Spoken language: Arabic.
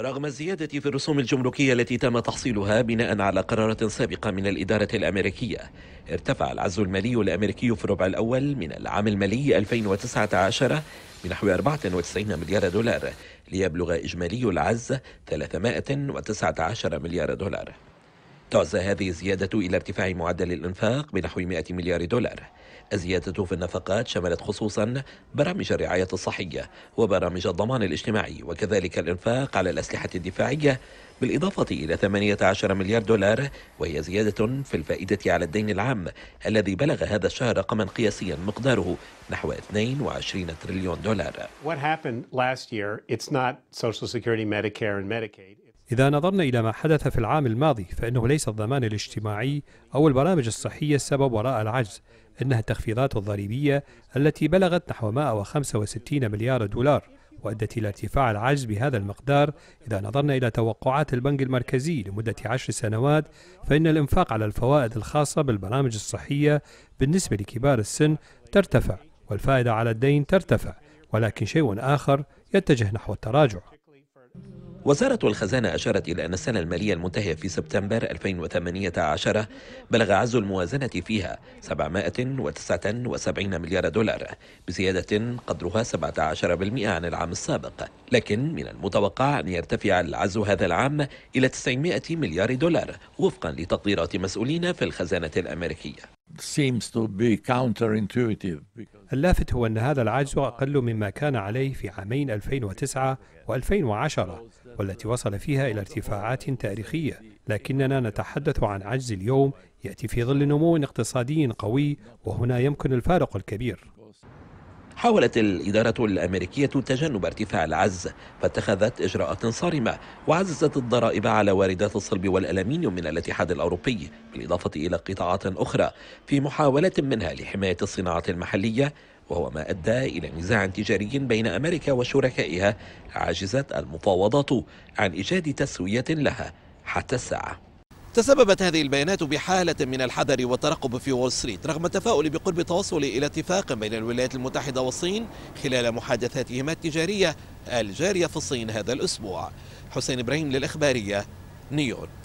رغم الزيادة في الرسوم الجمركية التي تم تحصيلها بناء على قرارة سابقة من الإدارة الأمريكية ارتفع العز المالي الأمريكي في الربع الأول من العام المالي 2019 بنحو 94 مليار دولار ليبلغ إجمالي العز 319 مليار دولار تعزى هذه الزيادة إلى ارتفاع معدل الإنفاق بنحو 100 مليار دولار الزيادة في النفقات شملت خصوصا برامج الرعاية الصحية وبرامج الضمان الاجتماعي وكذلك الإنفاق على الأسلحة الدفاعية بالإضافة إلى 18 مليار دولار وهي زيادة في الفائدة على الدين العام الذي بلغ هذا الشهر رقما قياسيا مقداره نحو 22 تريليون دولار. What happened last year, it's not Social Security, Medicare and Medicaid. إذا نظرنا إلى ما حدث في العام الماضي فإنه ليس الضمان الاجتماعي أو البرامج الصحية السبب وراء العجز إنها التخفيضات الضريبية التي بلغت نحو 165 مليار دولار وأدت إلى ارتفاع العجز بهذا المقدار إذا نظرنا إلى توقعات البنك المركزي لمدة عشر سنوات فإن الإنفاق على الفوائد الخاصة بالبرامج الصحية بالنسبة لكبار السن ترتفع والفائدة على الدين ترتفع ولكن شيء آخر يتجه نحو التراجع وزارة الخزانة أشارت إلى أن السنة المالية المنتهية في سبتمبر 2018 بلغ عز الموازنة فيها 779 مليار دولار بزيادة قدرها 17% عن العام السابق لكن من المتوقع أن يرتفع العز هذا العام إلى 900 مليار دولار وفقا لتقديرات مسؤولين في الخزانة الأمريكية اللافت هو أن هذا العجز أقل مما كان عليه في عامين 2009 و2010 والتي وصل فيها إلى ارتفاعات تاريخية لكننا نتحدث عن عجز اليوم يأتي في ظل نمو اقتصادي قوي وهنا يمكن الفارق الكبير حاولت الإدارة الأمريكية تجنب ارتفاع العز فاتخذت إجراءات صارمة وعززت الضرائب على واردات الصلب والألمنيوم من الاتحاد الأوروبي بالإضافة إلى قطاعات أخرى في محاولة منها لحماية الصناعة المحلية وهو ما أدى إلى نزاع تجاري بين أمريكا وشركائها عجزت المفاوضات عن إيجاد تسوية لها حتى الساعة تسببت هذه البيانات بحالة من الحذر والترقب في وول ستريت رغم التفاؤل بقرب التوصل إلى اتفاق بين الولايات المتحدة والصين خلال محادثاتهما التجارية الجارية في الصين هذا الأسبوع حسين إبراهيم للإخبارية نيويورك